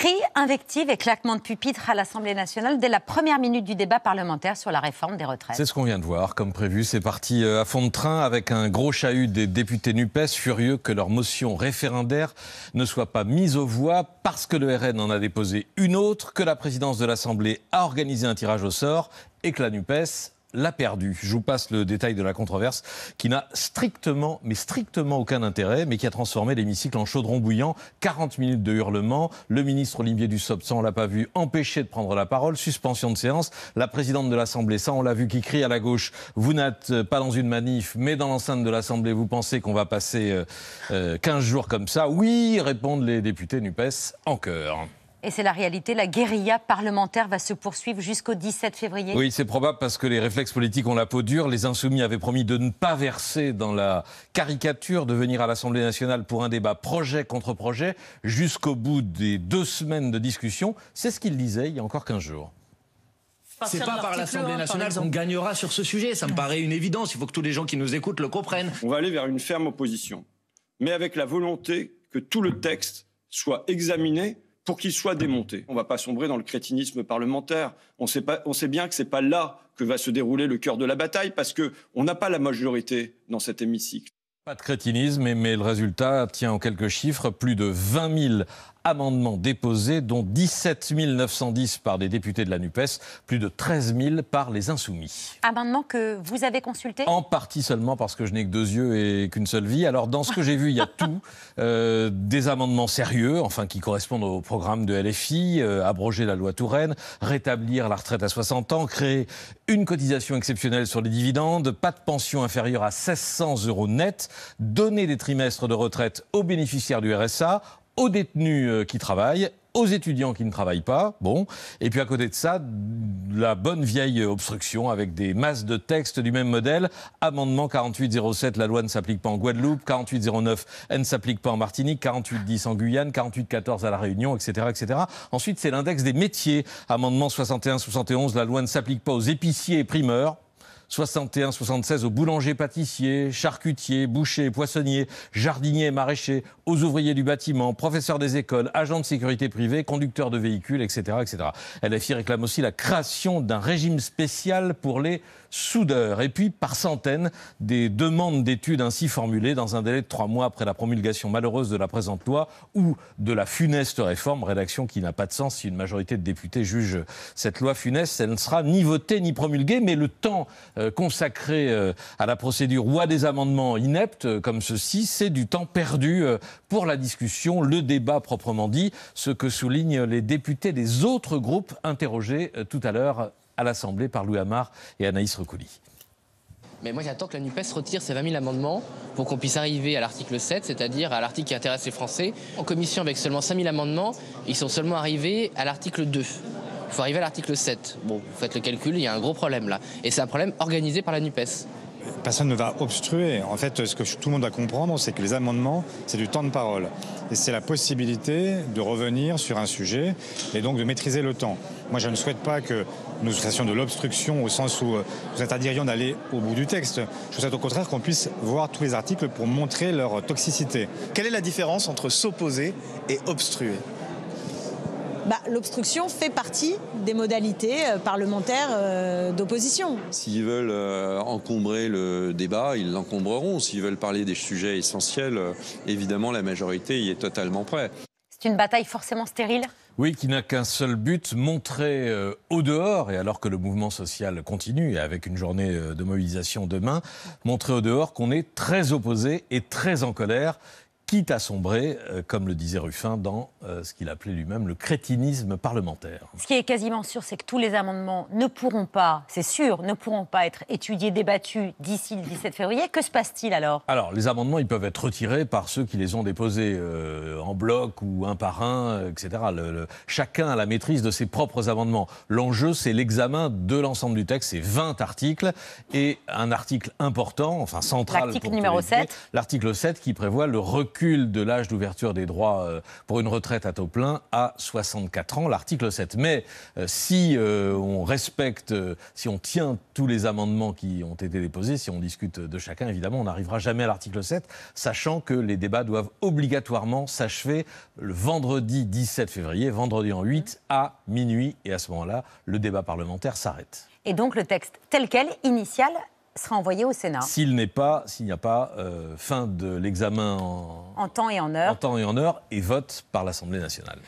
Cri invectives et claquements de pupitre à l'Assemblée nationale dès la première minute du débat parlementaire sur la réforme des retraites. C'est ce qu'on vient de voir. Comme prévu, c'est parti euh, à fond de train avec un gros chahut des députés NUPES furieux que leur motion référendaire ne soit pas mise aux voix parce que le RN en a déposé une autre, que la présidence de l'Assemblée a organisé un tirage au sort et que la NUPES l'a perdu. Je vous passe le détail de la controverse qui n'a strictement, mais strictement aucun intérêt, mais qui a transformé l'hémicycle en chaudron bouillant. 40 minutes de hurlements. Le ministre Olivier Dussopt, ça on l'a pas vu, empêché de prendre la parole. Suspension de séance. La présidente de l'Assemblée, ça on l'a vu, qui crie à la gauche. Vous n'êtes pas dans une manif, mais dans l'enceinte de l'Assemblée, vous pensez qu'on va passer 15 euh, euh, jours comme ça Oui, répondent les députés NUPES en cœur. Et c'est la réalité, la guérilla parlementaire va se poursuivre jusqu'au 17 février. Oui, c'est probable parce que les réflexes politiques ont la peau dure. Les insoumis avaient promis de ne pas verser dans la caricature de venir à l'Assemblée nationale pour un débat projet contre projet jusqu'au bout des deux semaines de discussion. C'est ce qu'ils disaient il y a encore 15 jours. C'est pas par l'Assemblée nationale qu'on gagnera sur ce sujet. Ça me paraît une évidence. Il faut que tous les gens qui nous écoutent le comprennent. On va aller vers une ferme opposition, mais avec la volonté que tout le texte soit examiné pour qu'il soit démonté. On ne va pas sombrer dans le crétinisme parlementaire. On sait, pas, on sait bien que ce n'est pas là que va se dérouler le cœur de la bataille, parce qu'on n'a pas la majorité dans cet hémicycle. Pas de crétinisme, mais, le résultat tient en quelques chiffres. Plus de 20 000 amendements déposés, dont 17 910 par des députés de la NUPES, plus de 13 000 par les Insoumis. Amendements que vous avez consultés En partie seulement parce que je n'ai que deux yeux et qu'une seule vie. Alors, dans ce que j'ai vu, il y a tout. Euh, des amendements sérieux, enfin, qui correspondent au programme de LFI, euh, abroger la loi Touraine, rétablir la retraite à 60 ans, créer une cotisation exceptionnelle sur les dividendes, pas de pension inférieure à 1600 euros net, donner des trimestres de retraite aux bénéficiaires du RSA, aux détenus euh, qui travaillent aux étudiants qui ne travaillent pas, bon, et puis à côté de ça, la bonne vieille obstruction avec des masses de textes du même modèle, amendement 4807, la loi ne s'applique pas en Guadeloupe, 4809, elle ne s'applique pas en Martinique, 4810 en Guyane, 4814 à La Réunion, etc. etc. Ensuite, c'est l'index des métiers, amendement 6171, la loi ne s'applique pas aux épiciers et primeurs, 61, 76 aux boulangers, pâtissiers, charcutiers, bouchers, poissonniers, jardiniers, maraîchers, aux ouvriers du bâtiment, professeurs des écoles, agents de sécurité privée, conducteurs de véhicules, etc., etc. LFI réclame aussi la création d'un régime spécial pour les soudeurs. Et puis, par centaines, des demandes d'études ainsi formulées dans un délai de trois mois après la promulgation malheureuse de la présente loi ou de la funeste réforme, rédaction qui n'a pas de sens si une majorité de députés juge cette loi funeste, elle ne sera ni votée ni promulguée, mais le temps euh, consacré euh, à la procédure ou à des amendements ineptes euh, comme ceci, c'est du temps perdu pour la discussion, le débat proprement dit, ce que soulignent les députés des autres groupes interrogés tout à l'heure à l'Assemblée par Louis Hamar et Anaïs Recouli. Mais moi, j'attends que la NUPES retire ses 20 000 amendements pour qu'on puisse arriver à l'article 7, c'est-à-dire à l'article qui intéresse les Français. En commission, avec seulement 5 000 amendements, ils sont seulement arrivés à l'article 2. Il faut arriver à l'article 7. Bon, vous faites le calcul, il y a un gros problème là. Et c'est un problème organisé par la NUPES personne ne va obstruer. En fait, ce que tout le monde doit comprendre, c'est que les amendements, c'est du temps de parole. Et c'est la possibilité de revenir sur un sujet et donc de maîtriser le temps. Moi, je ne souhaite pas que nous fassions de l'obstruction au sens où euh, nous interdirions d'aller au bout du texte. Je souhaite au contraire qu'on puisse voir tous les articles pour montrer leur toxicité. Quelle est la différence entre s'opposer et obstruer bah, l'obstruction fait partie des modalités euh, parlementaires euh, d'opposition. S'ils veulent euh, encombrer le débat, ils l'encombreront. S'ils veulent parler des sujets essentiels, évidemment, la majorité y est totalement prête. C'est une bataille forcément stérile oui, qui n'a qu'un seul but, montrer au dehors, et alors que le mouvement social continue, et avec une journée de mobilisation demain, montrer au dehors qu'on est très opposé et très en colère, quitte à sombrer, euh, comme le disait Ruffin, dans euh, ce qu'il appelait lui-même le crétinisme parlementaire. Ce qui est quasiment sûr, c'est que tous les amendements ne pourront pas, c'est sûr, ne pourront pas être étudiés, débattus d'ici le 17 février. Que se passe-t-il alors Alors, les amendements, ils peuvent être retirés par ceux qui les ont déposés euh, en bloc ou un par un, etc. chacun a la maîtrise de ses propres amendements. L'enjeu, c'est l'examen de l'ensemble du texte. C'est 20 articles et un article important, enfin central. L'article numéro 7. L'article 7 qui prévoit le recul de l'âge d'ouverture des droits euh, pour une retraite à taux plein à 64 ans, l'article 7. Mais euh, si euh, on respecte, si on tient tous les amendements qui ont été déposés, si on discute de chacun, évidemment, on n'arrivera jamais à l'article 7, sachant que les débats doivent obligatoirement s'achever le vendredi 17 février, vendredi en 8, à minuit. Et à ce moment-là, le débat parlementaire s'arrête. Et donc le texte tel quel, initial, sera envoyé au Sénat. S'il n'est pas, s'il n'y a pas euh, fin de l'examen temps et en heure. En temps et en heure et vote par l'Assemblée nationale.